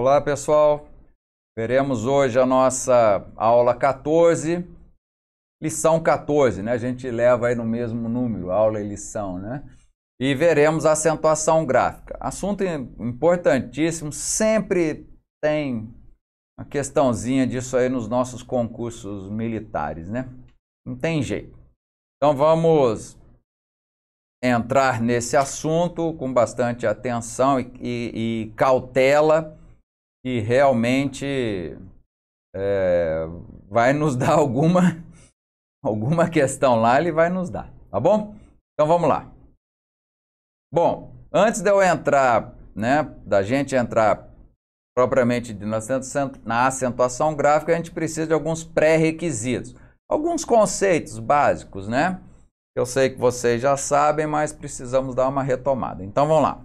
Olá, pessoal. Veremos hoje a nossa aula 14, lição 14, né? A gente leva aí no mesmo número, aula e lição, né? E veremos a acentuação gráfica. Assunto importantíssimo, sempre tem uma questãozinha disso aí nos nossos concursos militares, né? Não tem jeito. Então vamos entrar nesse assunto com bastante atenção e, e, e cautela que realmente é, vai nos dar alguma, alguma questão lá, ele vai nos dar, tá bom? Então vamos lá. Bom, antes de eu entrar, né, da gente entrar propriamente na acentuação gráfica, a gente precisa de alguns pré-requisitos, alguns conceitos básicos, né? Eu sei que vocês já sabem, mas precisamos dar uma retomada. Então vamos lá.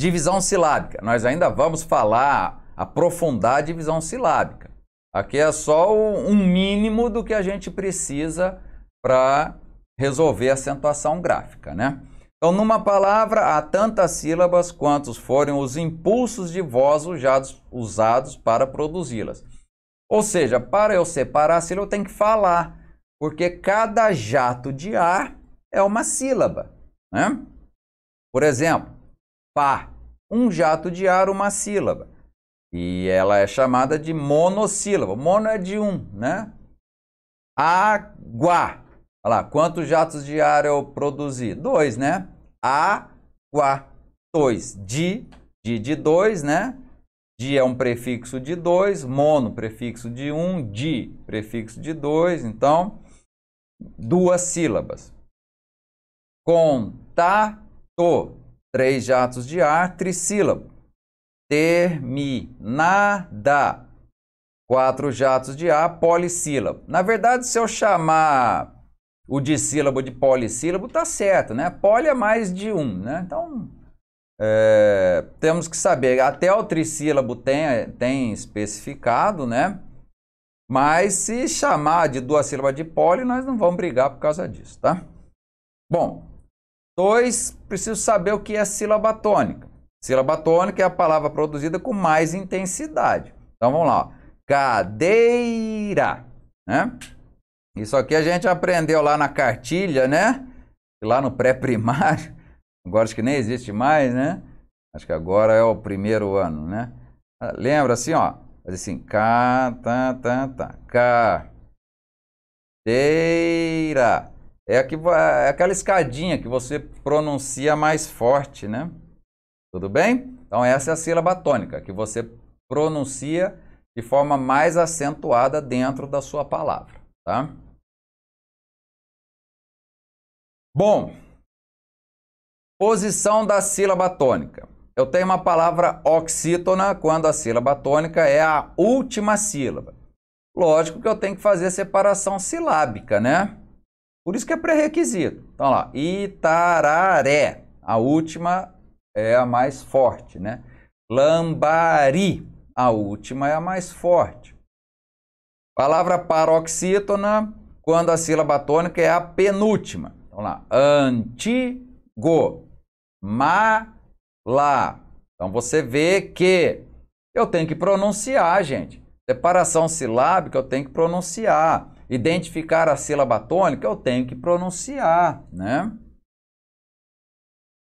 Divisão silábica. Nós ainda vamos falar, aprofundar a divisão silábica. Aqui é só um mínimo do que a gente precisa para resolver a acentuação gráfica, né? Então, numa palavra, há tantas sílabas quantos forem os impulsos de voz usados, para produzi-las. Ou seja, para eu separar a sílaba, eu tenho que falar, porque cada jato de ar é uma sílaba, né? Por exemplo, pá um jato de ar, uma sílaba. E ela é chamada de monossílaba. Mono é de um, né? Água. Olha lá, quantos jatos de ar eu produzi? Dois, né? Água. Dois. De, de, de dois, né? De é um prefixo de dois, mono, prefixo de um, de, prefixo de dois. Então, duas sílabas. Contato três jatos de ar, trissílabo. Terminada. Quatro jatos de ar, polissílabo. Na verdade, se eu chamar o dissílabo de polissílabo, tá certo, né? Poli é mais de um, né? Então, é, temos que saber. Até o trissílabo tem, tem especificado, né? Mas se chamar de duas sílabas de poli, nós não vamos brigar por causa disso, tá? Bom, Dois, preciso saber o que é sílaba tônica. Sílaba tônica é a palavra produzida com mais intensidade. Então vamos lá. Ó. Cadeira. Né? Isso aqui a gente aprendeu lá na cartilha, né? Lá no pré-primário. Agora acho que nem existe mais, né? Acho que agora é o primeiro ano, né? Ah, lembra assim, ó. Faz assim. Ca, ta, tá, ta, tá, ta. Tá. Cadeira. É, a que, é aquela escadinha que você pronuncia mais forte, né? Tudo bem? Então, essa é a sílaba tônica, que você pronuncia de forma mais acentuada dentro da sua palavra, tá? Bom, posição da sílaba tônica. Eu tenho uma palavra oxítona quando a sílaba tônica é a última sílaba. Lógico que eu tenho que fazer separação silábica, né? Por isso que é pré-requisito. Então, lá, Itararé, a última é a mais forte, né? Lambari, a última é a mais forte. Palavra paroxítona, quando a sílaba tônica é a penúltima. Então, lá, antigo, ma-la. Então, você vê que eu tenho que pronunciar, gente. Separação silábica eu tenho que pronunciar identificar a sílaba tônica, eu tenho que pronunciar, né?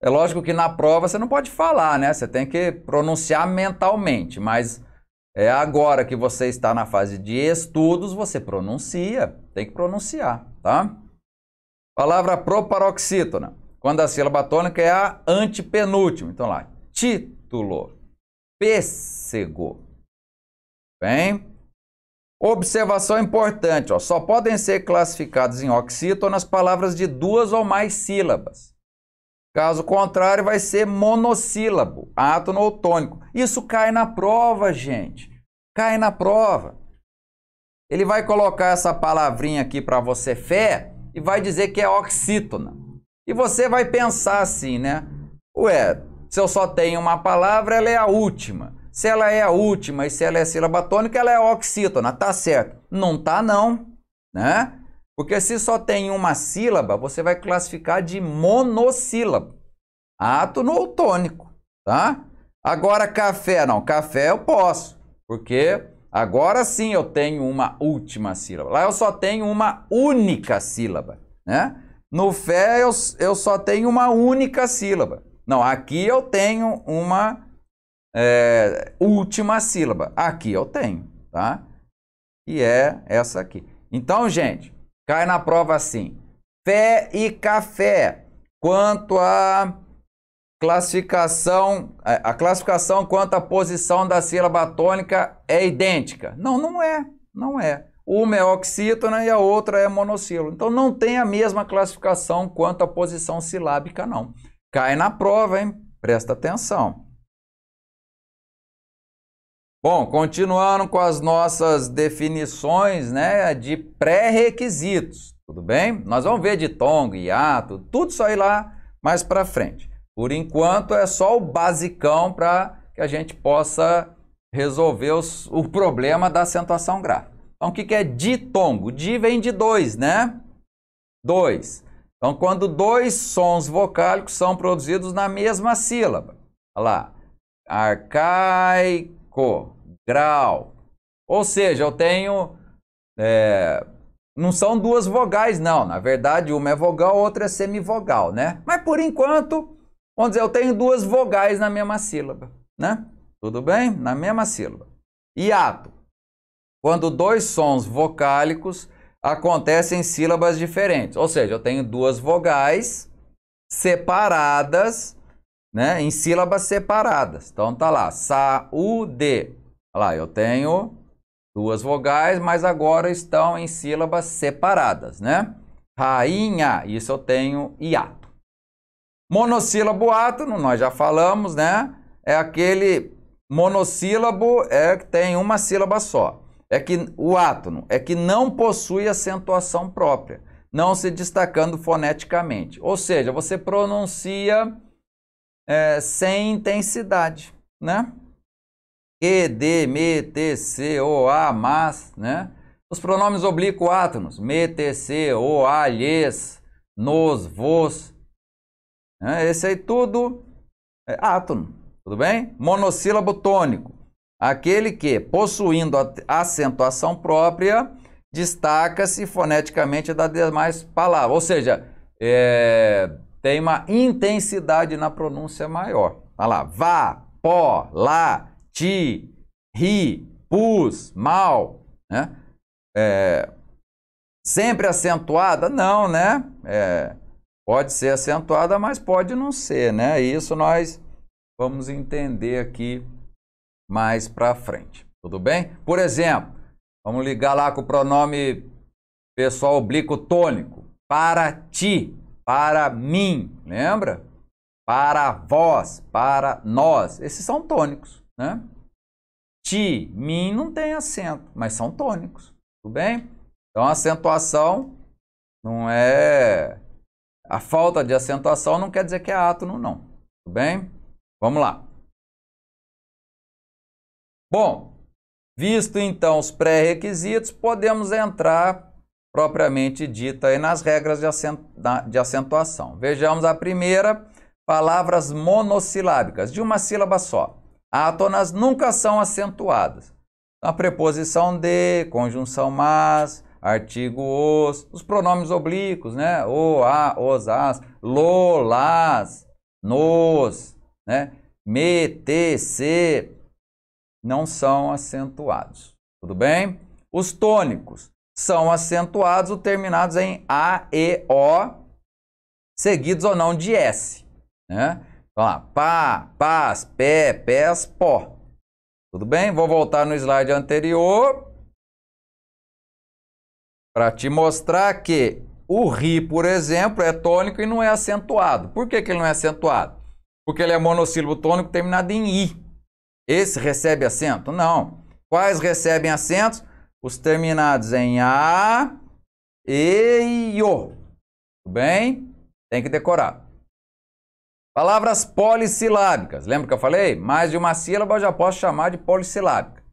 É lógico que na prova você não pode falar, né? Você tem que pronunciar mentalmente, mas é agora que você está na fase de estudos, você pronuncia, tem que pronunciar, tá? Palavra proparoxítona, quando a sílaba tônica é a antepenúltima. Então lá, título, pêssego. Bem? Observação importante, ó, só podem ser classificados em oxítonas palavras de duas ou mais sílabas. Caso contrário, vai ser monossílabo, átono ou tônico. Isso cai na prova, gente. Cai na prova. Ele vai colocar essa palavrinha aqui para você, fé, e vai dizer que é oxítona. E você vai pensar assim, né? Ué, se eu só tenho uma palavra, ela é a última. Se ela é a última e se ela é sílaba tônica, ela é oxítona, tá certo. Não tá não, né? Porque se só tem uma sílaba, você vai classificar de monossílabo. Átono ou tônico, tá? Agora café, não, café eu posso, porque agora sim eu tenho uma última sílaba. Lá eu só tenho uma única sílaba, né? No fé eu, eu só tenho uma única sílaba. Não, aqui eu tenho uma é, última sílaba. Aqui eu tenho, tá? E é essa aqui. Então, gente, cai na prova assim. Fé e café. Quanto à classificação, é, a classificação quanto à posição da sílaba tônica é idêntica. Não, não é, não é. Uma é oxítona e a outra é monossílaba. Então não tem a mesma classificação quanto à posição silábica, não. Cai na prova, hein? Presta atenção. Bom, continuando com as nossas definições né, de pré-requisitos, tudo bem? Nós vamos ver ditongo, ato, tudo isso aí lá mais para frente. Por enquanto é só o basicão para que a gente possa resolver os, o problema da acentuação gráfica. Então o que, que é ditongo? Di vem de dois, né? Dois. Então quando dois sons vocálicos são produzidos na mesma sílaba. Olha lá. Arcaico grau. Ou seja, eu tenho. É, não são duas vogais, não. Na verdade, uma é vogal, outra é semivogal, né? Mas por enquanto, vamos dizer, eu tenho duas vogais na mesma sílaba, né? Tudo bem? Na mesma sílaba. Hiato. Quando dois sons vocálicos acontecem em sílabas diferentes. Ou seja, eu tenho duas vogais separadas, né? Em sílabas separadas. Então tá lá, saúde. Olha lá, eu tenho duas vogais, mas agora estão em sílabas separadas, né? Rainha, isso eu tenho hiato. Monossílabo átono, nós já falamos, né? É aquele monossílabo é que tem uma sílaba só. É que o átono é que não possui acentuação própria, não se destacando foneticamente. Ou seja, você pronuncia é, sem intensidade, né? D M t, c, o, a, mas, né? Os pronomes oblíquo átonos, M t, c, o, a, lhes, nos, vos. Né? Esse aí tudo é átono, tudo bem? Monossílabo tônico, aquele que, possuindo a acentuação própria, destaca-se foneticamente das demais palavras. Ou seja, é, tem uma intensidade na pronúncia maior. Olha tá lá, vá, pó, lá, ti, ri, pus, mal, né? É, sempre acentuada? Não, né? É, pode ser acentuada, mas pode não ser, né? Isso nós vamos entender aqui mais para frente. Tudo bem? Por exemplo, vamos ligar lá com o pronome pessoal oblíquo tônico. Para ti, para mim, lembra? Para vós, para nós. Esses são tônicos. Né? Ti, min não tem acento, mas são tônicos. Tudo bem? Então a acentuação não é. A falta de acentuação não quer dizer que é átono, não. Tudo bem? Vamos lá. Bom, visto então os pré-requisitos, podemos entrar propriamente dita aí nas regras de acentuação. Vejamos a primeira, palavras monossilábicas, de uma sílaba só átonas nunca são acentuadas. Então, a preposição de, conjunção mas, artigo os, os pronomes oblíquos, né? O, a, os, as, lo, las, nos, né? Me, te, se, não são acentuados. Tudo bem? Os tônicos são acentuados ou terminados em a, e, o, seguidos ou não de s, né? Vamos lá. Pá, pás, pé, pés, pó. Tudo bem? Vou voltar no slide anterior para te mostrar que o ri, por exemplo, é tônico e não é acentuado. Por que, que ele não é acentuado? Porque ele é monossílabo tônico terminado em i. Esse recebe acento? Não. Quais recebem acentos? Os terminados em a, e e o. Tudo bem? Tem que decorar. Palavras polissilábicas. Lembra que eu falei? Mais de uma sílaba eu já posso chamar de polissilábica.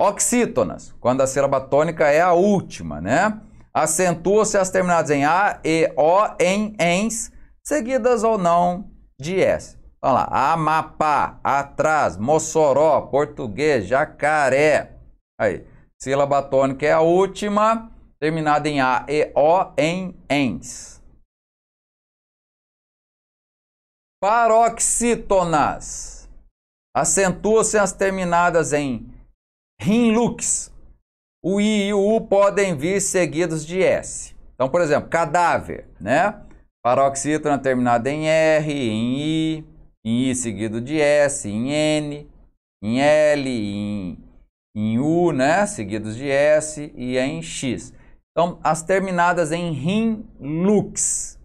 Oxítonas, quando a sílaba tônica é a última, né? Acentua-se as terminadas em A, E, O, em, ens, seguidas ou não de S. Olha lá, Amapá, Atrás, Mossoró, Português, Jacaré. Aí, sílaba tônica é a última, terminada em A, E, O, em ens. paroxítonas. acentuam se as terminadas em rinlux. O i e o u podem vir seguidos de s. Então, por exemplo, cadáver, né? Paroxítona terminada em r, em i, em i seguido de s, em n, em l, em, em u, né? Seguidos de s e em x. Então, as terminadas em rinlux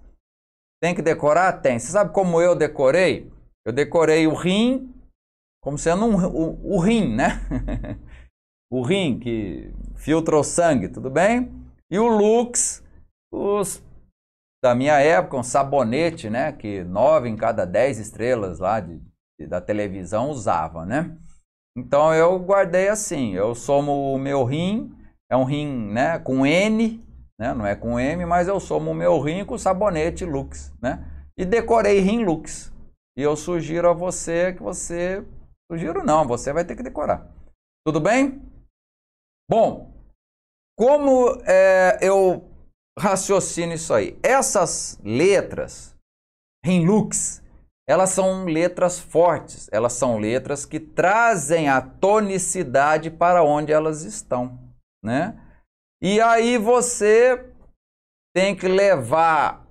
tem que decorar? Tem. Você sabe como eu decorei? Eu decorei o rim como sendo um, o, o rim, né? o rim que filtra o sangue, tudo bem? E o Lux, os da minha época, um sabonete, né? Que nove em cada dez estrelas lá de, de, da televisão usava, né? Então eu guardei assim, eu somo o meu rim, é um rim né, com N, né? Não é com M, mas eu somo o meu rim com sabonete Lux, né? E decorei rim Lux. E eu sugiro a você que você... Sugiro não, você vai ter que decorar. Tudo bem? Bom, como é, eu raciocino isso aí? Essas letras, rim Lux, elas são letras fortes, elas são letras que trazem a tonicidade para onde elas estão, né? E aí você tem que levar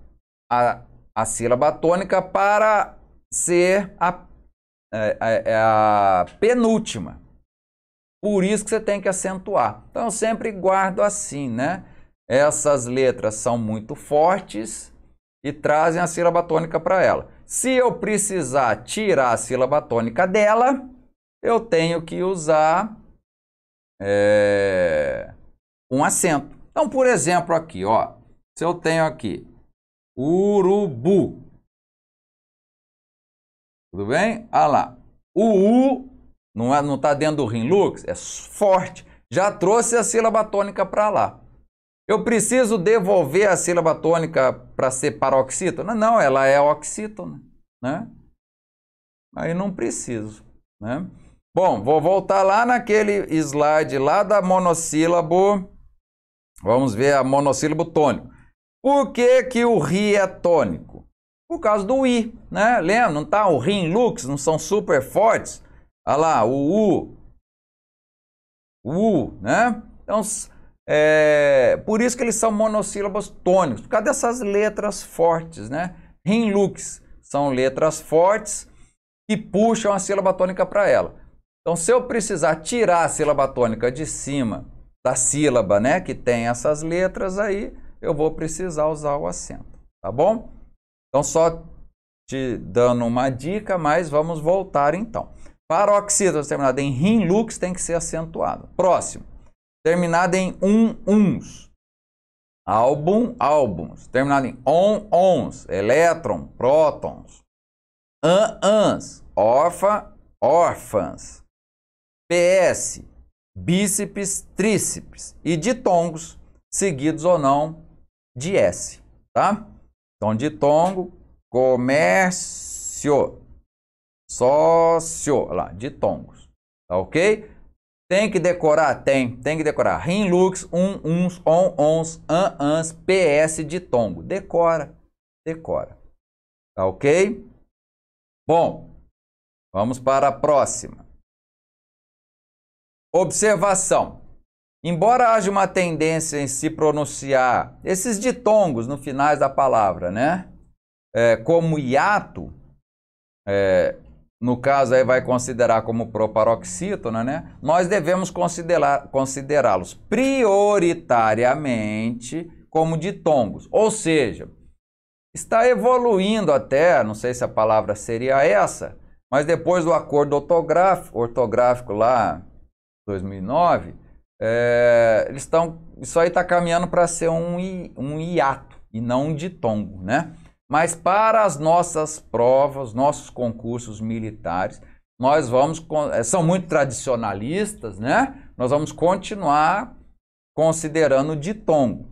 a, a sílaba tônica para ser a, a, é, é, é a penúltima. Por isso que você tem que acentuar. Então eu sempre guardo assim, né? Essas letras são muito fortes e trazem a sílaba tônica para ela. Se eu precisar tirar a sílaba tônica dela, eu tenho que usar é, um acento. Então, por exemplo, aqui, ó, se eu tenho aqui urubu, tudo bem? Olha ah lá, o U não está é, não tá dentro do rim lux, é forte, já trouxe a sílaba tônica para lá. Eu preciso devolver a sílaba tônica para ser paroxítona? Não, ela é oxítona, né? Aí não preciso, né? Bom, vou voltar lá naquele slide lá da monossílabo Vamos ver a monossílabo tônico. Por que, que o ri é tônico? Por causa do i, né? Lembra? Não tá o ri em lux, não são super fortes? Olha lá, o u. u, né? Então, é, por isso que eles são monossílabos tônicos, por causa dessas letras fortes, né? Rim lux são letras fortes que puxam a sílaba tônica para ela. Então, se eu precisar tirar a sílaba tônica de cima da sílaba, né, que tem essas letras aí, eu vou precisar usar o acento, tá bom? Então só te dando uma dica, mas vamos voltar então. Paroxítona terminada em rim, lux tem que ser acentuado. Próximo. Terminada em um, uns. Álbum, álbuns. Terminada em on, ons. Elétron, prótons. An, ans. Orfa, órfãs. PS, bíceps, tríceps e ditongos, seguidos ou não de S, tá? Então, ditongo, comércio, sócio, lá, ditongos, tá ok? Tem que decorar? Tem, tem que decorar. Rim, lux, um, uns, on, ons, an, ans, ps, ditongo. Decora, decora, tá ok? Bom, vamos para a próxima. Observação: embora haja uma tendência em se pronunciar esses ditongos no finais da palavra, né? É, como hiato, é, no caso aí vai considerar como proparoxítona, né? Nós devemos considerá-los prioritariamente como ditongos, ou seja, está evoluindo até, não sei se a palavra seria essa, mas depois do acordo ortográfico, ortográfico lá 2009, é, eh, eles estão. Isso aí está caminhando para ser um, um hiato e não um ditongo, né? Mas para as nossas provas, nossos concursos militares, nós vamos. Eh, são muito tradicionalistas, né? Nós vamos continuar considerando ditongo.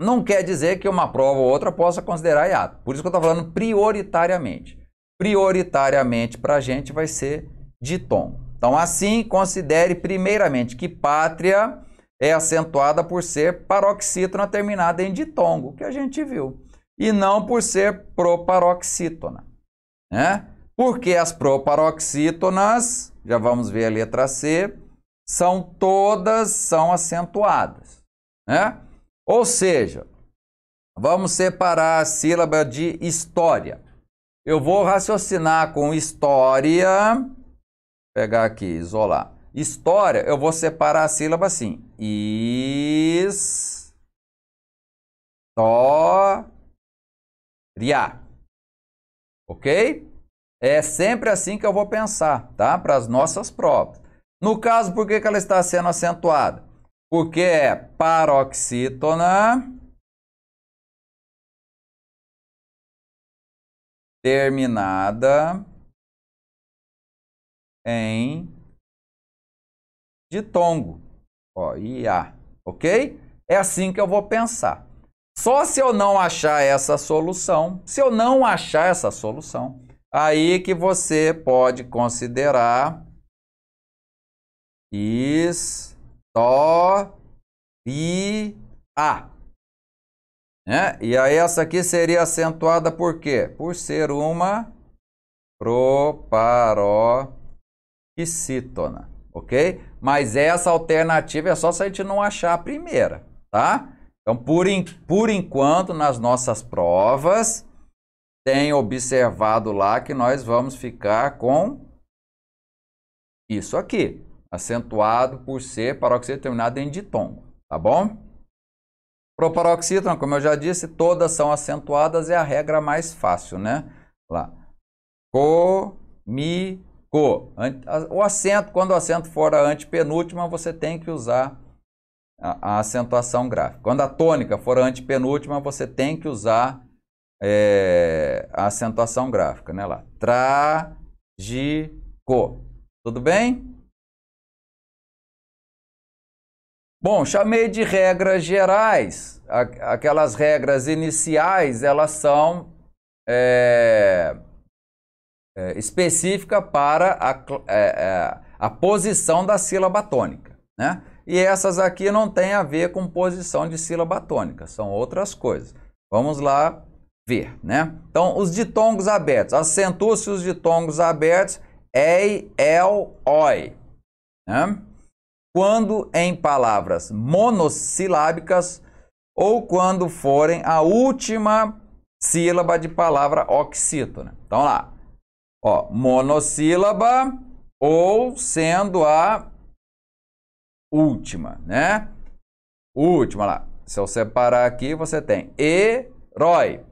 Não quer dizer que uma prova ou outra possa considerar hiato. Por isso que eu estou falando prioritariamente. Prioritariamente para a gente vai ser ditongo. Então, assim, considere primeiramente que pátria é acentuada por ser paroxítona terminada em ditongo, que a gente viu, e não por ser proparoxítona. Né? Porque as proparoxítonas, já vamos ver a letra C, são todas são acentuadas. Né? Ou seja, vamos separar a sílaba de história. Eu vou raciocinar com história Pegar aqui, isolar. História, eu vou separar a sílaba assim. História. Ok? É sempre assim que eu vou pensar, tá? Para as nossas provas. No caso, por que, que ela está sendo acentuada? Porque é paroxítona terminada em ditongo. Ó, IA, ok? É assim que eu vou pensar. Só se eu não achar essa solução, se eu não achar essa solução, aí que você pode considerar história. Né? E aí essa aqui seria acentuada por quê? Por ser uma paró e ok? Mas essa alternativa é só se a gente não achar a primeira, tá? Então, por, in, por enquanto, nas nossas provas, tem observado lá que nós vamos ficar com isso aqui, acentuado por ser paroxítona terminada em ditongo, tá bom? Proparoxítona, como eu já disse, todas são acentuadas, é a regra mais fácil, né? Lá. Comi. O acento, quando o acento for a antepenúltima, você tem que usar a, a acentuação gráfica. Quando a tônica for a antepenúltima, você tem que usar é, a acentuação gráfica, né? Lá. Trágico. Tudo bem? Bom, chamei de regras gerais. Aquelas regras iniciais, elas são é, é, específica para a, é, é, a posição da sílaba tônica. Né? E essas aqui não tem a ver com posição de sílaba tônica, são outras coisas. Vamos lá ver, né? Então, os ditongos abertos. Acentua-se os ditongos abertos ei, el, oi. Né? Quando em palavras monossilábicas ou quando forem a última sílaba de palavra oxítona. Então, lá. Ó, monossílaba ou sendo a última, né? Última lá. Se eu separar aqui, você tem herói,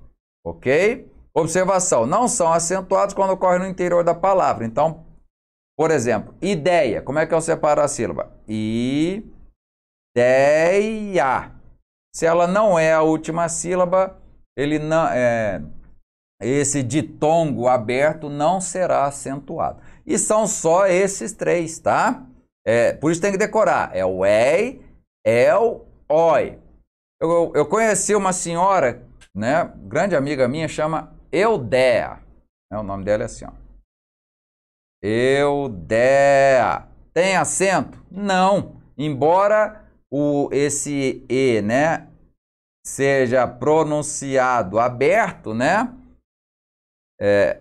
ok? Observação, não são acentuados quando ocorre no interior da palavra. Então, por exemplo, ideia. Como é que eu separo a sílaba? Ideia. Se ela não é a última sílaba, ele não é esse ditongo aberto não será acentuado. E são só esses três, tá? É, por isso tem que decorar. É o EI, EL, é OI. Eu, eu conheci uma senhora, né, grande amiga minha, chama Eudéa. É, o nome dela é assim, ó. Eudéa. Tem acento? Não. Embora o, esse E, né, seja pronunciado aberto, né? É,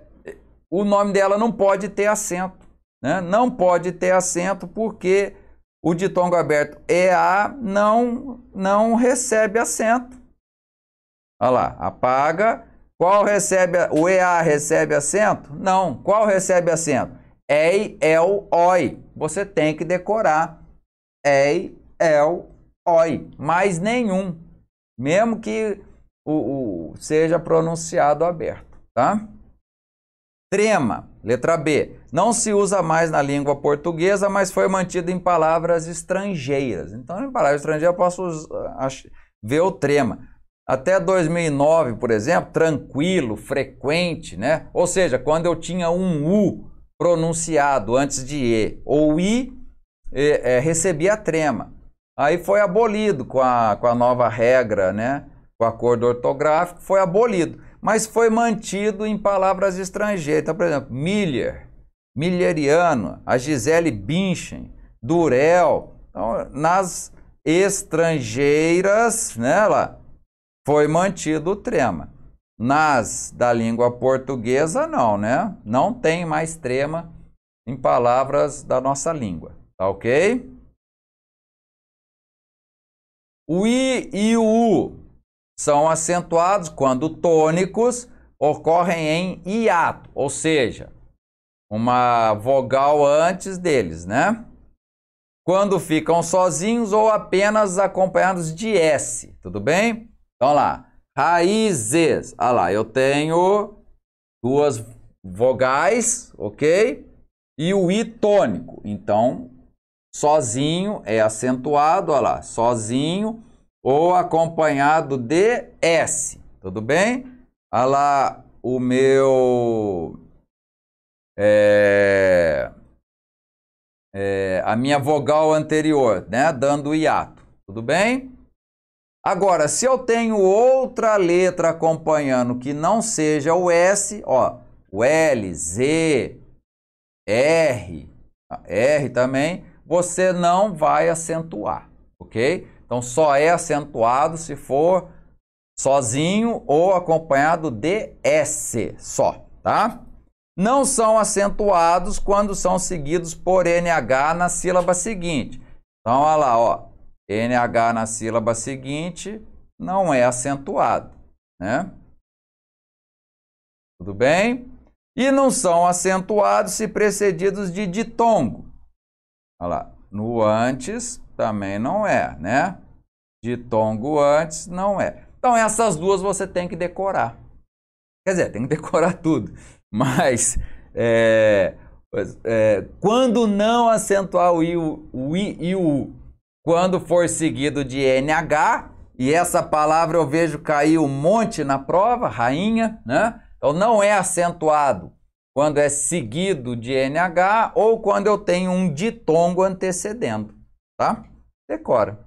o nome dela não pode ter acento. Né? Não pode ter acento porque o ditongo aberto EA é não, não recebe acento. Olha lá, apaga. Qual recebe, o EA recebe acento? Não. Qual recebe acento? EI, EL, OI. Você tem que decorar. EI, EL, OI. Mais nenhum. Mesmo que o, o seja pronunciado aberto, tá? Trema, letra B, não se usa mais na língua portuguesa, mas foi mantido em palavras estrangeiras. Então, em palavras estrangeiras, eu posso ah, ver o trema. Até 2009, por exemplo, tranquilo, frequente, né? Ou seja, quando eu tinha um U pronunciado antes de E ou I, é, é, recebia trema. Aí foi abolido com a, com a nova regra, né? Com acordo ortográfico, foi abolido mas foi mantido em palavras estrangeiras. Então, por exemplo, Miller, Milleriano, a Gisele Binchen, Durel, então, nas estrangeiras, né, lá, foi mantido o trema. Nas da língua portuguesa, não, né? Não tem mais trema em palavras da nossa língua, tá ok? O I e o U são acentuados quando tônicos ocorrem em hiato, ou seja, uma vogal antes deles, né? Quando ficam sozinhos ou apenas acompanhados de S, tudo bem? Então lá, raízes. Ah lá, eu tenho duas vogais, ok? E o i tônico. Então, sozinho é acentuado, olha ah, lá, sozinho ou acompanhado de S. Tudo bem? Olha lá o meu. É, é, a minha vogal anterior, né? Dando hiato. Tudo bem? Agora, se eu tenho outra letra acompanhando que não seja o S, ó, o L, Z, R, tá? R também, você não vai acentuar, ok? Então só é acentuado se for sozinho ou acompanhado de S só, tá? Não são acentuados quando são seguidos por NH na sílaba seguinte. Então, olha lá, ó, NH na sílaba seguinte não é acentuado, né? Tudo bem? E não são acentuados se precedidos de ditongo. Olha lá, no antes também não é, né? Ditongo antes não é. Então essas duas você tem que decorar. Quer dizer, tem que decorar tudo. Mas é, é, quando não acentuar o i, o i e o u, quando for seguido de nh, e essa palavra eu vejo cair um monte na prova, rainha, né? Então não é acentuado quando é seguido de nh ou quando eu tenho um ditongo antecedendo tá? Decora.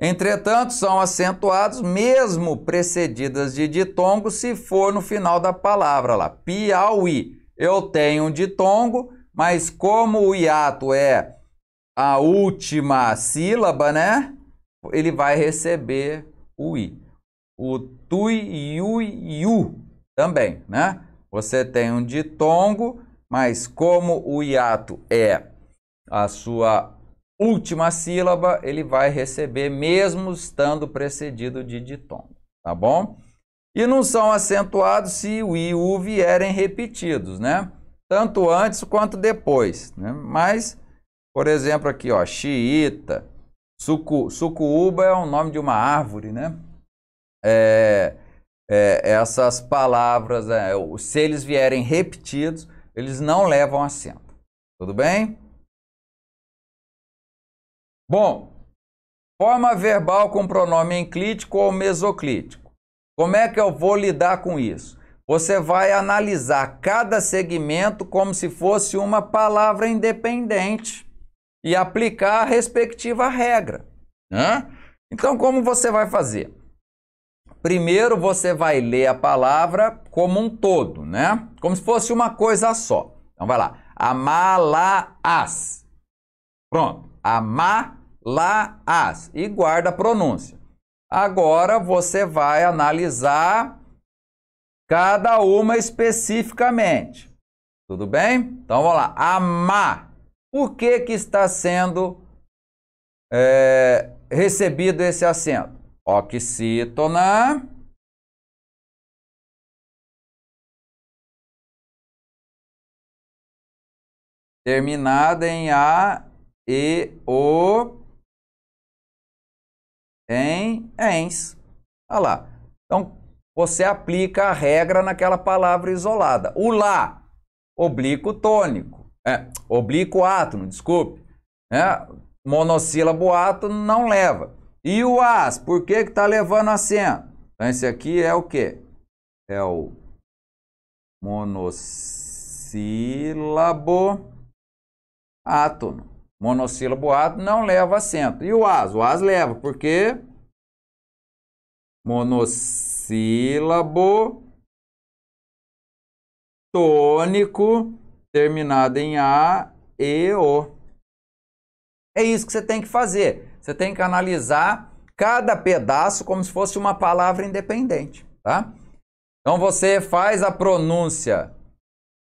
Entretanto, são acentuados mesmo precedidas de ditongo se for no final da palavra lá. Piauí. Eu tenho um ditongo, mas como o hiato é a última sílaba, né? Ele vai receber o i. O tui, também, né? Você tem um ditongo, mas como o hiato é a sua última sílaba, ele vai receber mesmo estando precedido de ditongo, tá bom? E não são acentuados se o i e o vierem repetidos, né? Tanto antes quanto depois, né? Mas, por exemplo, aqui, ó, xiita, sucu, sucuúba é o nome de uma árvore, né? É, é, essas palavras, é, se eles vierem repetidos, eles não levam acento, tudo bem? Bom, forma verbal com pronome enclítico ou mesoclítico. Como é que eu vou lidar com isso? Você vai analisar cada segmento como se fosse uma palavra independente e aplicar a respectiva regra. Hã? Né? Então, como você vai fazer? Primeiro, você vai ler a palavra como um todo, né? Como se fosse uma coisa só. Então, vai lá. Amalaas. Pronto. Amalaás. E guarda a pronúncia. Agora você vai analisar cada uma especificamente. Tudo bem? Então vamos lá. Amar. Por que, que está sendo é, recebido esse acento? Oxítona. Terminada em A e o em ens. Olha lá. Então, você aplica a regra naquela palavra isolada. O lá, oblíquo tônico, é, oblíquo átomo, desculpe. É, monossílabo átomo não leva. E o as, por que está levando acento? Então, esse aqui é o quê? É o monossílabo átomo. Monossílabo não leva acento. E o as? O as leva, porque monossílabo tônico terminado em a e o. É isso que você tem que fazer. Você tem que analisar cada pedaço como se fosse uma palavra independente, tá? Então você faz a pronúncia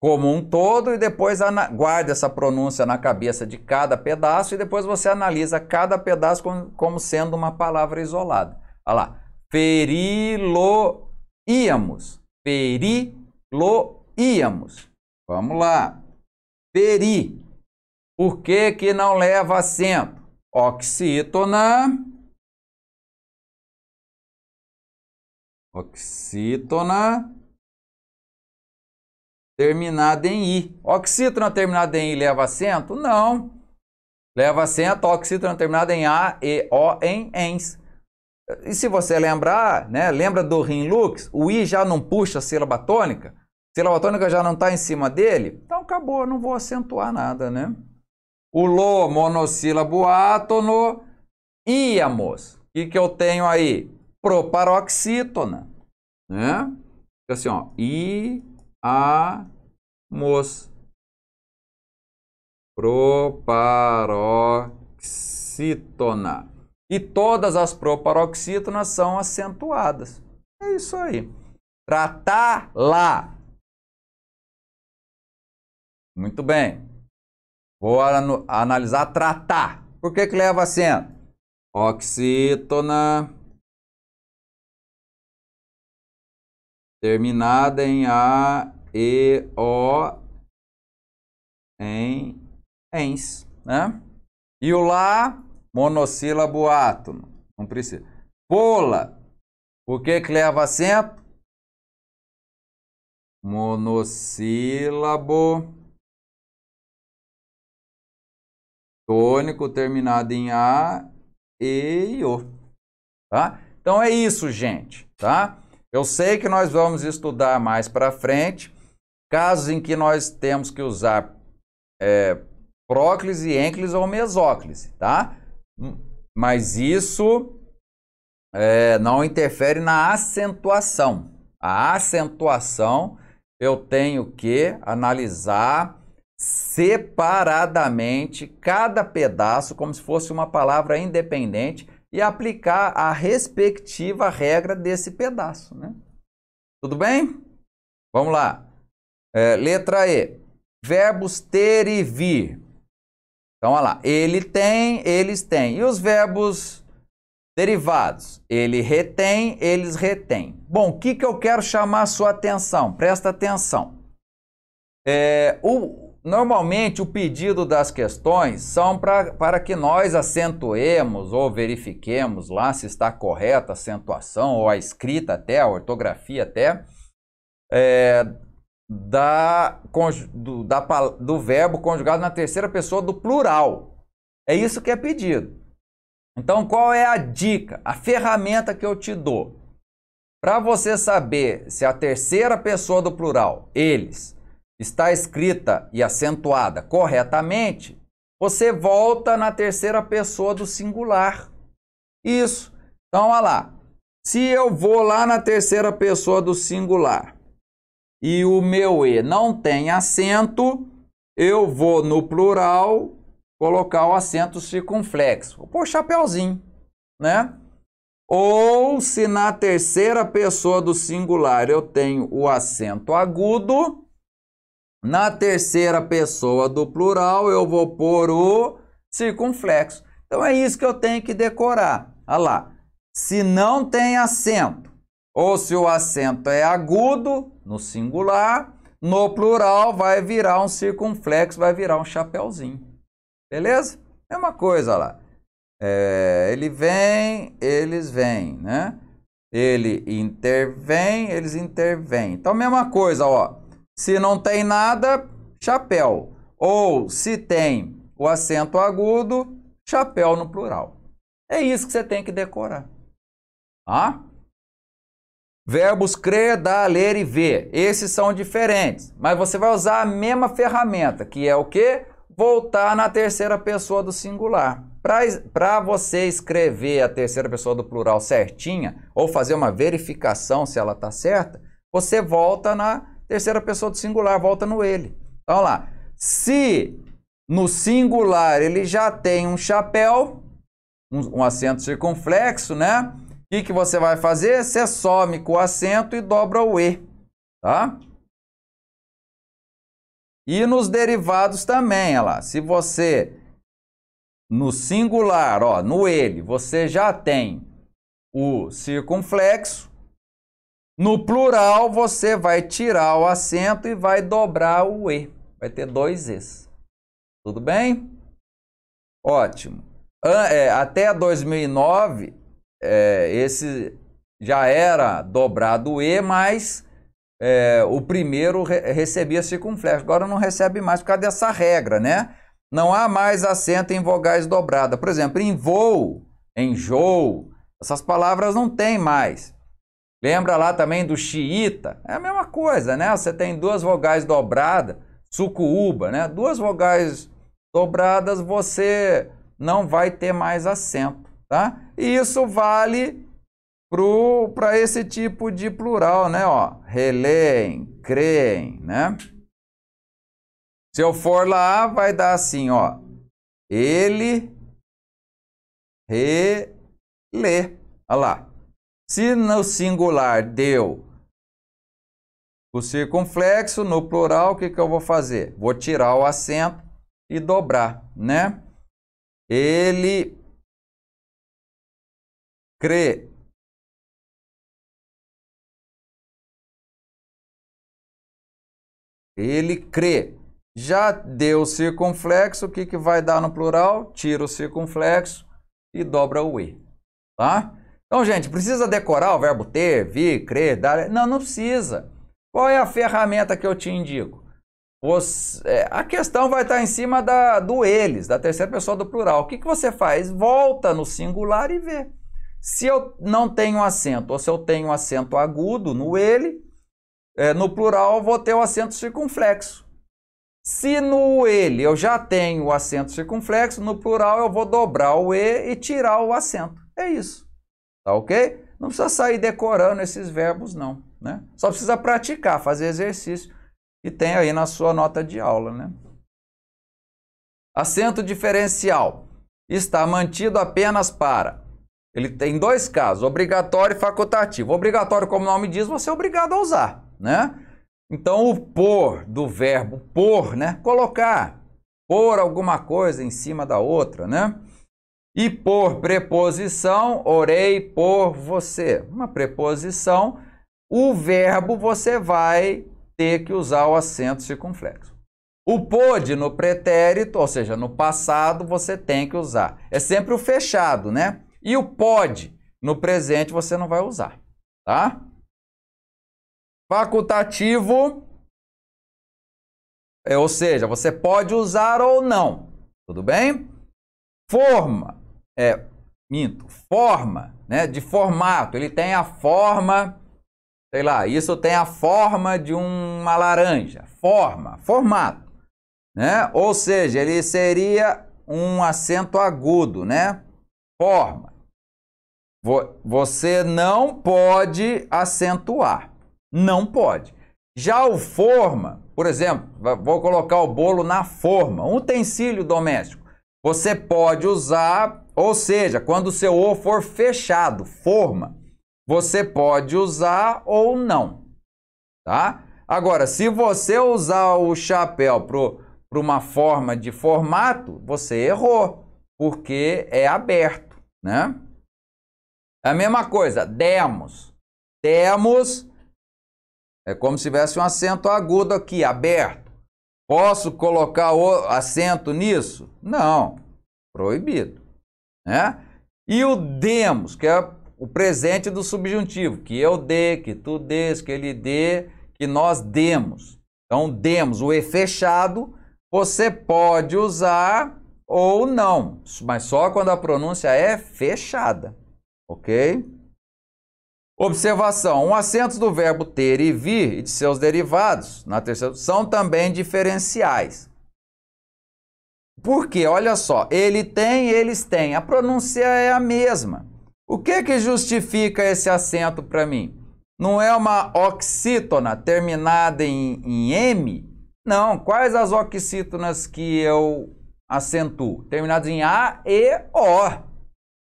como um todo e depois guarda essa pronúncia na cabeça de cada pedaço e depois você analisa cada pedaço como, como sendo uma palavra isolada. Olha lá, feriloíamos, feriloíamos. Vamos lá, feri. Por que que não leva acento? Oxítona, oxítona, terminada em I. Oxítona terminada em I leva acento? Não. Leva acento, oxítona terminada em A, E, O, em, ens. E se você lembrar, né, lembra do Rin lux? O I já não puxa a sílaba tônica? A sílaba tônica já não está em cima dele? Então acabou, não vou acentuar nada, né? O lo, monossílabo átono, íamos. O que, que eu tenho aí? Proparoxítona, né? Fica assim, ó, I, amos proparoxítona. E todas as proparoxítonas são acentuadas. É isso aí. Tratar lá. Muito bem. Vou analisar tratar. Por que, que leva acento? Oxítona terminada em A e, O, em, ens, né? E o lá, monossílabo átomo. Não precisa. Pola. O que que leva acento? Monossílabo. Tônico terminado em A e O. Tá? Então é isso, gente, tá? Eu sei que nós vamos estudar mais para frente Casos em que nós temos que usar é, próclise, ênclise ou mesóclise, tá? Hum, mas isso é, não interfere na acentuação. A acentuação eu tenho que analisar separadamente cada pedaço, como se fosse uma palavra independente, e aplicar a respectiva regra desse pedaço. Né? Tudo bem? Vamos lá. É, letra E. Verbos ter e vir. Então, olha lá. Ele tem, eles têm. E os verbos derivados? Ele retém, eles retêm. Bom, o que, que eu quero chamar a sua atenção? Presta atenção. É, o, normalmente, o pedido das questões são pra, para que nós acentuemos ou verifiquemos lá se está correta a acentuação ou a escrita até, a ortografia até. É, da, do, da, do verbo conjugado na terceira pessoa do plural. É isso que é pedido. Então, qual é a dica, a ferramenta que eu te dou? Para você saber se a terceira pessoa do plural, eles, está escrita e acentuada corretamente, você volta na terceira pessoa do singular. Isso. Então, olha lá. Se eu vou lá na terceira pessoa do singular e o meu E não tem acento, eu vou no plural colocar o acento circunflexo. pôr chapéuzinho, né? Ou se na terceira pessoa do singular eu tenho o acento agudo, na terceira pessoa do plural eu vou pôr o circunflexo. Então é isso que eu tenho que decorar. Olha lá. Se não tem acento, ou se o acento é agudo, no singular, no plural vai virar um circunflexo, vai virar um chapéuzinho. Beleza? Mesma é coisa lá. É, ele vem, eles vêm, né? Ele intervém, eles intervêm. Então, mesma coisa, ó. Se não tem nada, chapéu. Ou se tem o acento agudo, chapéu no plural. É isso que você tem que decorar. Ah? Verbos crer, dar, ler e ver. Esses são diferentes, mas você vai usar a mesma ferramenta, que é o que? Voltar na terceira pessoa do singular. Para você escrever a terceira pessoa do plural certinha, ou fazer uma verificação se ela está certa, você volta na terceira pessoa do singular, volta no ele. Então lá, se no singular ele já tem um chapéu, um, um acento circunflexo, né? O que, que você vai fazer? Você some com o acento e dobra o E, tá? E nos derivados também, olha lá. Se você, no singular, ó, no ele, você já tem o circunflexo, no plural, você vai tirar o acento e vai dobrar o E. Vai ter dois E's. Tudo bem? Ótimo. É, até 2009, é, esse já era dobrado E, mas é, o primeiro re recebia circunflexo. Agora não recebe mais por causa dessa regra, né? Não há mais acento em vogais dobrada. Por exemplo, em voo, em jou, essas palavras não tem mais. Lembra lá também do xiita? É a mesma coisa, né? Você tem duas vogais dobradas, sucuúba, né? Duas vogais dobradas, você não vai ter mais acento. Tá? E isso vale para esse tipo de plural, né? Ó, releem, creem, né? Se eu for lá, vai dar assim, ó. Ele relê. Olha lá. Se no singular deu o circunflexo, no plural, o que, que eu vou fazer? Vou tirar o acento e dobrar, né? Ele crê Ele crê. Já deu circunflexo, o que, que vai dar no plural? Tira o circunflexo e dobra o e, Tá? Então, gente, precisa decorar o verbo ter, vir, crer, dar? Não, não precisa. Qual é a ferramenta que eu te indico? Você, é, a questão vai estar em cima da, do eles, da terceira pessoa do plural. O que, que você faz? Volta no singular e vê. Se eu não tenho acento, ou se eu tenho acento agudo no ele, é, no plural eu vou ter o acento circunflexo. Se no ele eu já tenho o acento circunflexo, no plural eu vou dobrar o e e tirar o acento. É isso. Tá ok? Não precisa sair decorando esses verbos, não. Né? Só precisa praticar, fazer exercício que tem aí na sua nota de aula. Né? Acento diferencial está mantido apenas para ele tem dois casos, obrigatório e facultativo. Obrigatório, como o nome diz, você é obrigado a usar, né? Então, o por do verbo por, né? Colocar, por alguma coisa em cima da outra, né? E por preposição, orei por você. Uma preposição, o verbo você vai ter que usar o acento circunflexo. O pôde no pretérito, ou seja, no passado, você tem que usar. É sempre o fechado, né? E o pode, no presente você não vai usar, tá? Facultativo, é, ou seja, você pode usar ou não, tudo bem? Forma, é, minto, forma, né, de formato, ele tem a forma, sei lá, isso tem a forma de uma laranja, forma, formato, né? Ou seja, ele seria um acento agudo, né? Forma. Você não pode acentuar. Não pode. Já o forma, por exemplo, vou colocar o bolo na forma, um utensílio doméstico. Você pode usar, ou seja, quando o seu O for fechado, forma, você pode usar ou não. Tá? Agora, se você usar o chapéu para uma forma de formato, você errou, porque é aberto, né? É a mesma coisa, demos. Demos é como se tivesse um acento agudo aqui, aberto. Posso colocar o acento nisso? Não, proibido. Né? E o demos, que é o presente do subjuntivo, que eu dê, que tu dês, que ele dê, que nós demos. Então, demos, o E fechado, você pode usar ou não, mas só quando a pronúncia é fechada. Ok? Observação: acentos do verbo ter e vir e de seus derivados na terceira são também diferenciais. Porque, olha só, ele tem, eles têm. A pronúncia é a mesma. O que que justifica esse acento para mim? Não é uma oxítona terminada em, em M? Não. Quais as oxítonas que eu acentuo? Terminadas em A e O.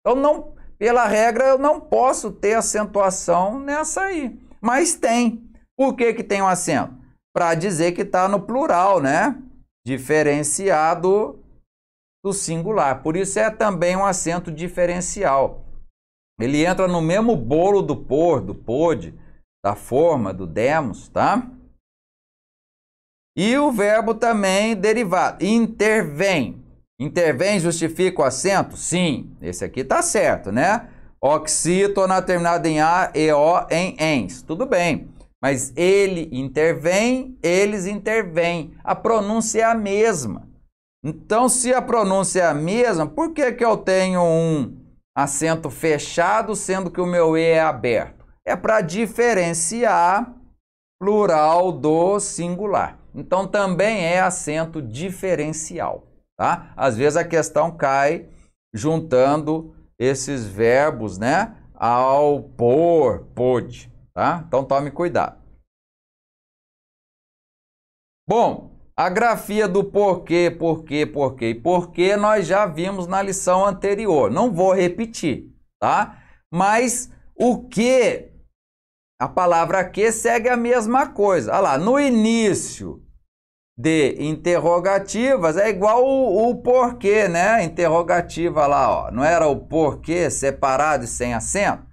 Então não pela regra, eu não posso ter acentuação nessa aí. Mas tem. Por que, que tem um acento? Para dizer que está no plural, né? Diferenciado do singular. Por isso é também um acento diferencial. Ele entra no mesmo bolo do por, do pôde, da forma, do demos, tá? E o verbo também derivado, intervém. Intervém, justifica o acento? Sim, esse aqui tá certo, né? Oxítona terminado em A, EO em ENS. Tudo bem. Mas ele intervém, eles intervêm. A pronúncia é a mesma. Então, se a pronúncia é a mesma, por que, que eu tenho um acento fechado, sendo que o meu E é aberto? É para diferenciar plural do singular. Então, também é acento diferencial. Tá? Às vezes a questão cai juntando esses verbos, né? Ao por, pôde, tá? Então tome cuidado. Bom, a grafia do porquê, porquê, porquê e porquê nós já vimos na lição anterior. Não vou repetir, tá? Mas o que, a palavra que segue a mesma coisa. Olha lá, no início de interrogativas é igual o, o, porquê, né? Interrogativa lá, ó. Não era o porquê separado e sem acento?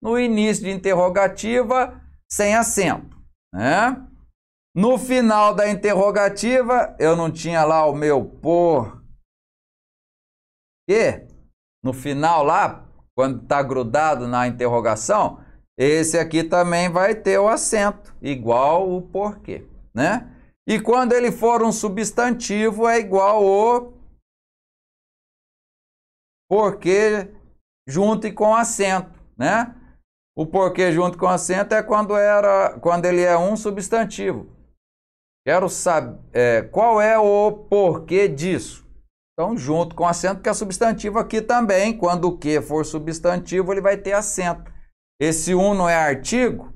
No início de interrogativa, sem acento, né? No final da interrogativa, eu não tinha lá o meu porquê. No final lá, quando está grudado na interrogação, esse aqui também vai ter o acento, igual o porquê, né? E quando ele for um substantivo, é igual o porquê junto e com acento, né? O porquê junto com acento é quando, era, quando ele é um substantivo. Quero saber é, qual é o porquê disso. Então, junto com acento, que é substantivo aqui também. Quando o que for substantivo, ele vai ter acento. Esse um não é artigo?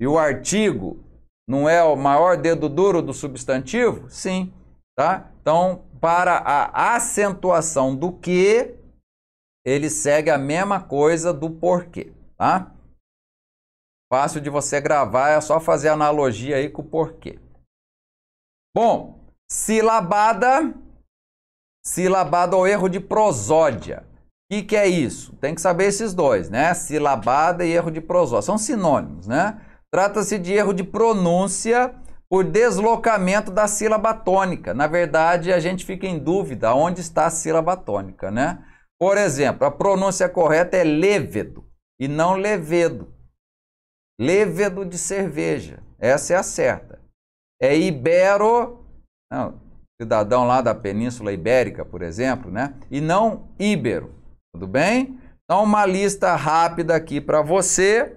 E o artigo não é o maior dedo duro do substantivo? Sim, tá? Então, para a acentuação do que, ele segue a mesma coisa do porquê, tá? Fácil de você gravar, é só fazer analogia aí com o porquê. Bom, silabada, silabada ou erro de prosódia. O que, que é isso? Tem que saber esses dois, né? Silabada e erro de prosódia. São sinônimos, né? Trata-se de erro de pronúncia por deslocamento da sílaba tônica. Na verdade, a gente fica em dúvida onde está a sílaba tônica, né? Por exemplo, a pronúncia correta é levedo e não levedo. Levedo de cerveja. Essa é a certa. É ibero, não, cidadão lá da Península Ibérica, por exemplo, né? E não íbero. Tudo bem? Então, uma lista rápida aqui para você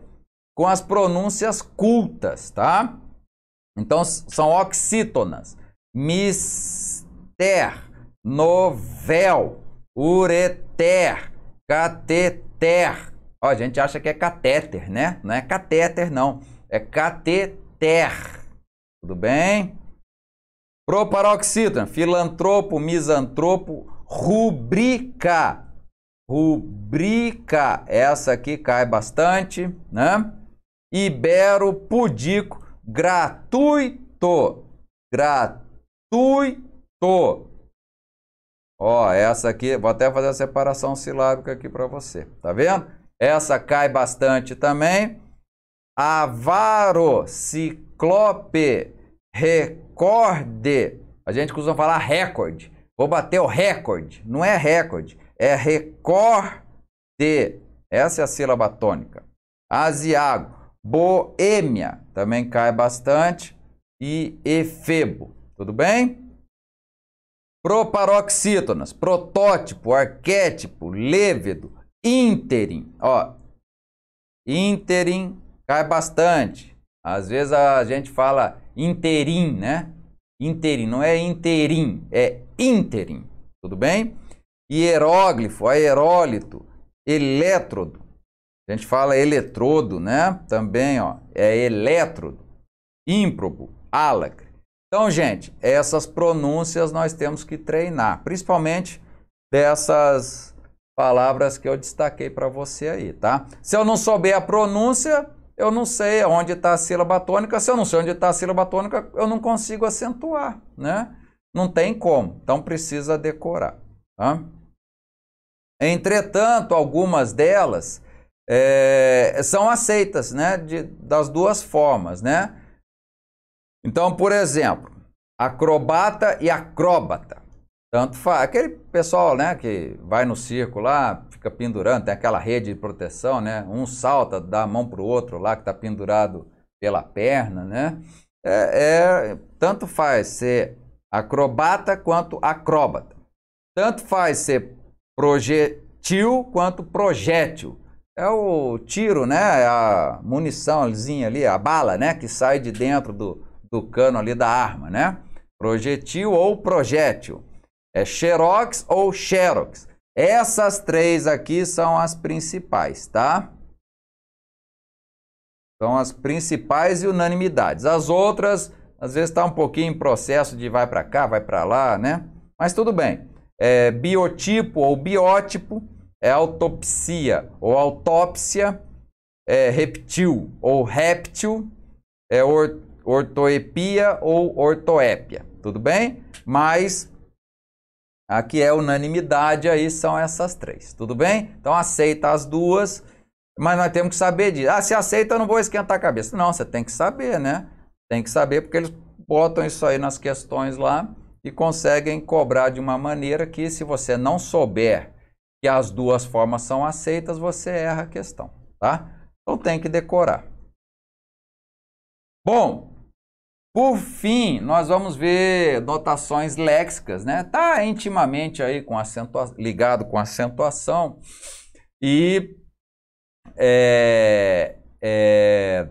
com as pronúncias cultas, tá? Então são oxítonas. Mister, novel, ureter, cateter. Ó, a gente acha que é catéter, né? Não é catéter, não. É cateter. Tudo bem? Proparoxítona, filantropo, misantropo, rubrica. Rubrica. Essa aqui cai bastante, né? Ibero Pudico gratuito. Gratuito. Ó, essa aqui, vou até fazer a separação silábica aqui para você, tá vendo? Essa cai bastante também. Avaro, ciclope, recorde. A gente costuma falar recorde. Vou bater o recorde. Não é recorde, é recorde. Essa é a sílaba tônica. Asiago, Boêmia também cai bastante. E efebo, tudo bem? Proparoxítonas, protótipo, arquétipo, lêvedo, ínterim. Ó, ínterim cai bastante. Às vezes a gente fala interim, né? Interim, não é interim, é ínterim, tudo bem? Hieróglifo, aerólito, elétrodo, a gente fala eletrodo, né? Também, ó, é elétrodo, ímprobo, álacre. Então, gente, essas pronúncias nós temos que treinar, principalmente dessas palavras que eu destaquei para você aí, tá? Se eu não souber a pronúncia, eu não sei onde está a sílaba tônica. Se eu não sei onde está a sílaba tônica, eu não consigo acentuar, né? Não tem como. Então precisa decorar, tá? Entretanto, algumas delas é, são aceitas né, de, das duas formas. Né? Então, por exemplo, acrobata e acróbata. Tanto faz. Aquele pessoal né, que vai no circo lá, fica pendurando, tem aquela rede de proteção, né? Um salta, dá a mão para o outro lá que está pendurado pela perna, né? É, é, tanto faz ser acrobata quanto acróbata. Tanto faz ser projetil quanto projétil. É o tiro, né? É a muniçãozinha ali, a bala, né? Que sai de dentro do, do cano ali da arma, né? Projetil ou projétil. É xerox ou xerox. Essas três aqui são as principais, tá? São as principais e unanimidades. As outras, às vezes, está um pouquinho em processo de vai para cá, vai para lá, né? Mas tudo bem. É, biotipo ou biótipo é autopsia ou autópsia, é reptil ou réptil, é or, ortoepia ou ortoépia, tudo bem? Mas aqui é unanimidade aí são essas três, tudo bem? Então aceita as duas, mas nós temos que saber disso. Ah, se aceita, eu não vou esquentar a cabeça. Não, você tem que saber, né? Tem que saber porque eles botam isso aí nas questões lá e conseguem cobrar de uma maneira que se você não souber que as duas formas são aceitas, você erra a questão, tá? Então tem que decorar. Bom, por fim, nós vamos ver notações léxicas, né? Tá intimamente aí com acentua... ligado com acentuação e é, é,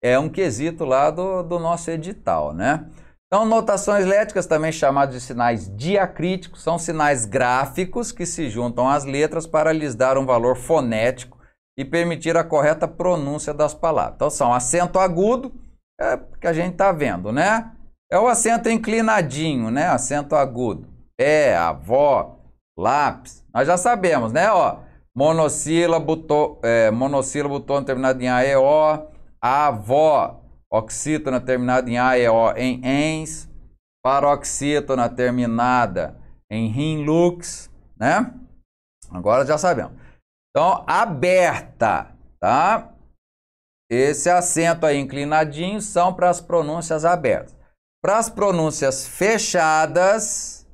é um quesito lá do, do nosso edital, né? Então, notações léticas, também chamadas de sinais diacríticos, são sinais gráficos que se juntam às letras para lhes dar um valor fonético e permitir a correta pronúncia das palavras. Então, são acento agudo, é, que a gente está vendo, né? É o acento inclinadinho, né? Acento agudo. É, avó, lápis. Nós já sabemos, né? Ó, monossílabo, to, é, monossílabo, tom terminado em AEO, avó, Oxítona terminada em A é O em ENS. Paroxítona terminada em rim lux, né? Agora já sabemos. Então, aberta, tá? Esse acento aí inclinadinho são para as pronúncias abertas. Para as pronúncias fechadas,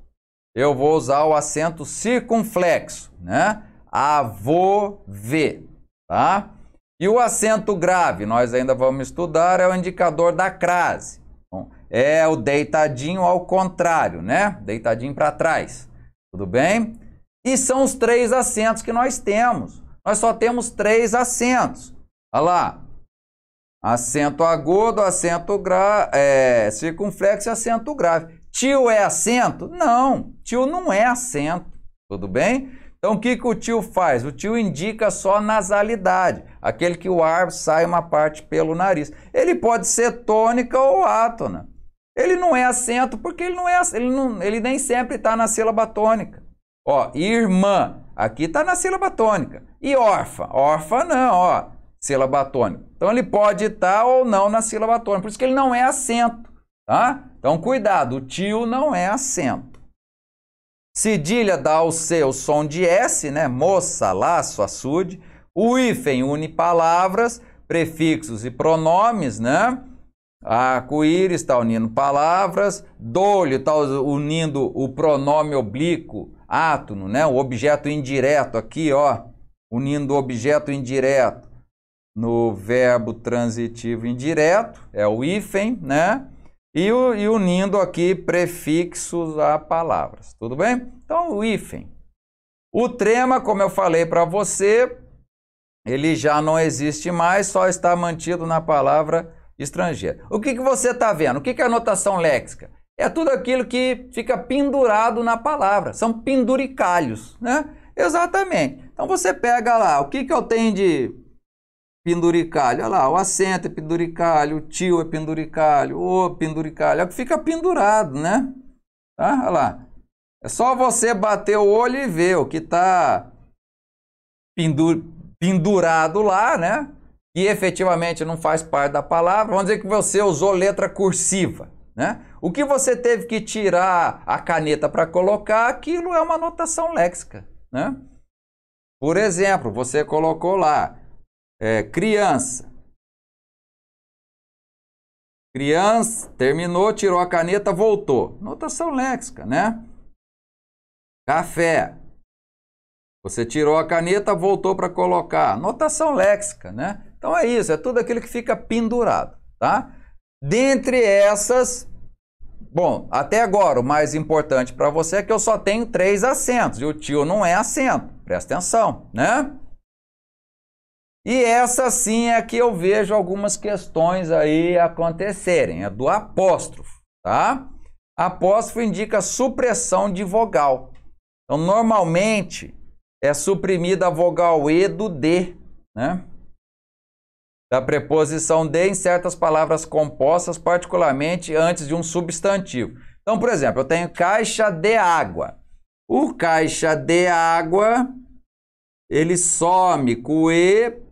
eu vou usar o acento circunflexo, né? Avô, V, tá? E o acento grave, nós ainda vamos estudar, é o indicador da crase. Bom, é o deitadinho ao contrário, né? Deitadinho para trás. Tudo bem? E são os três acentos que nós temos. Nós só temos três acentos. Olha lá. Acento agudo, acento grave, é, circunflexo e acento grave. Tio é acento? Não, tio não é acento. Tudo bem? Então o que, que o tio faz? O tio indica só nasalidade, aquele que o ar sai uma parte pelo nariz. Ele pode ser tônica ou átona. Ele não é acento porque ele não é ele, não, ele nem sempre está na sílaba tônica. Ó, irmã, aqui está na sílaba tônica. E órfã, órfã não, ó, sílaba tônica. Então ele pode estar tá ou não na sílaba tônica, por isso que ele não é acento, tá? Então cuidado, o tio não é acento. Cedilha dá ao seu som de S, né? Moça, laço, açude. O hífen une palavras, prefixos e pronomes, né? Arco-íris está unindo palavras, dolho está unindo o pronome oblíquo, átono, né? O objeto indireto aqui, ó, unindo o objeto indireto no verbo transitivo indireto, é o hífen, né? e, e unindo aqui prefixos a palavras, tudo bem? Então, o hífen. O trema, como eu falei para você, ele já não existe mais, só está mantido na palavra estrangeira. O que, que você está vendo? O que, que é anotação léxica? É tudo aquilo que fica pendurado na palavra, são penduricalhos, né? Exatamente. Então você pega lá, o que, que eu tenho de penduricalho. Olha lá, o assento é penduricalho, o tio é penduricalho, o penduricalho. É que fica pendurado, né? Tá? Olha lá. É só você bater o olho e ver o que está pendurado lá, né? E efetivamente não faz parte da palavra. Vamos dizer que você usou letra cursiva, né? O que você teve que tirar a caneta para colocar, aquilo é uma notação léxica, né? Por exemplo, você colocou lá é, criança. Criança, terminou, tirou a caneta, voltou. Notação léxica, né? Café. Você tirou a caneta, voltou para colocar. Notação léxica, né? Então é isso, é tudo aquilo que fica pendurado, tá? Dentre essas, bom, até agora o mais importante para você é que eu só tenho três acentos e o tio não é acento. Presta atenção, né? E essa sim é que eu vejo algumas questões aí acontecerem, a é do apóstrofo, tá? Apóstrofo indica supressão de vogal. Então, normalmente é suprimida a vogal E do D, né? Da preposição D em certas palavras compostas, particularmente antes de um substantivo. Então, por exemplo, eu tenho caixa de água. O caixa de água ele some com E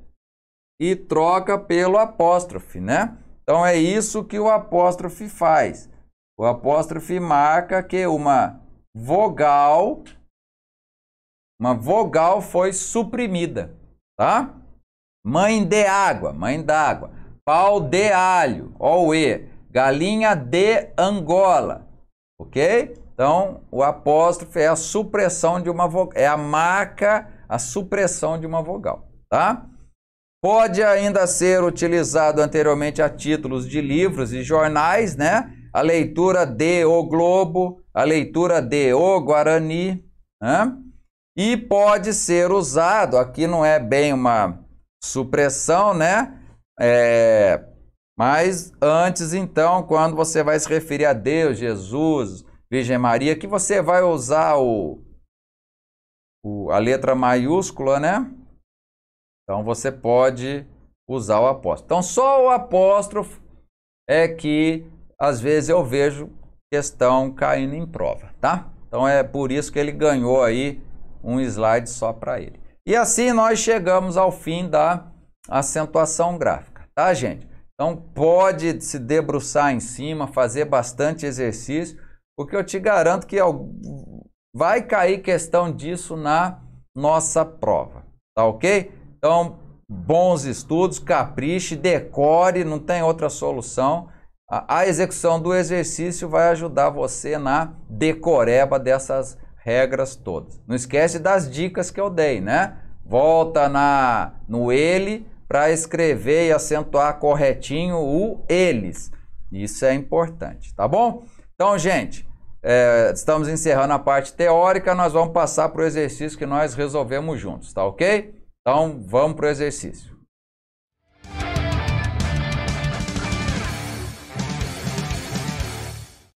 e troca pelo apóstrofe, né? Então é isso que o apóstrofe faz. O apóstrofe marca que uma vogal uma vogal foi suprimida, tá? Mãe de água, mãe d'água. Pau de alho, ó o e. Galinha de Angola, ok? Então, o apóstrofe é a supressão de uma vogal, é a marca, a supressão de uma vogal, tá? pode ainda ser utilizado anteriormente a títulos de livros e jornais, né? A leitura de O Globo, a leitura de O Guarani, né? E pode ser usado, aqui não é bem uma supressão, né? É, mas antes, então, quando você vai se referir a Deus, Jesus, Virgem Maria, que você vai usar o, o a letra maiúscula, né? Então você pode usar o apóstrofo. Então só o apóstrofo é que às vezes eu vejo questão caindo em prova, tá? Então é por isso que ele ganhou aí um slide só para ele. E assim nós chegamos ao fim da acentuação gráfica, tá, gente? Então pode se debruçar em cima, fazer bastante exercício, porque eu te garanto que vai cair questão disso na nossa prova, tá ok? Então, bons estudos, capriche, decore, não tem outra solução. A execução do exercício vai ajudar você na decoreba dessas regras todas. Não esquece das dicas que eu dei, né? Volta na no ele para escrever e acentuar corretinho o eles. Isso é importante, tá bom? Então, gente, é, estamos encerrando a parte teórica, nós vamos passar para o exercício que nós resolvemos juntos, tá ok? Então, vamos para o exercício.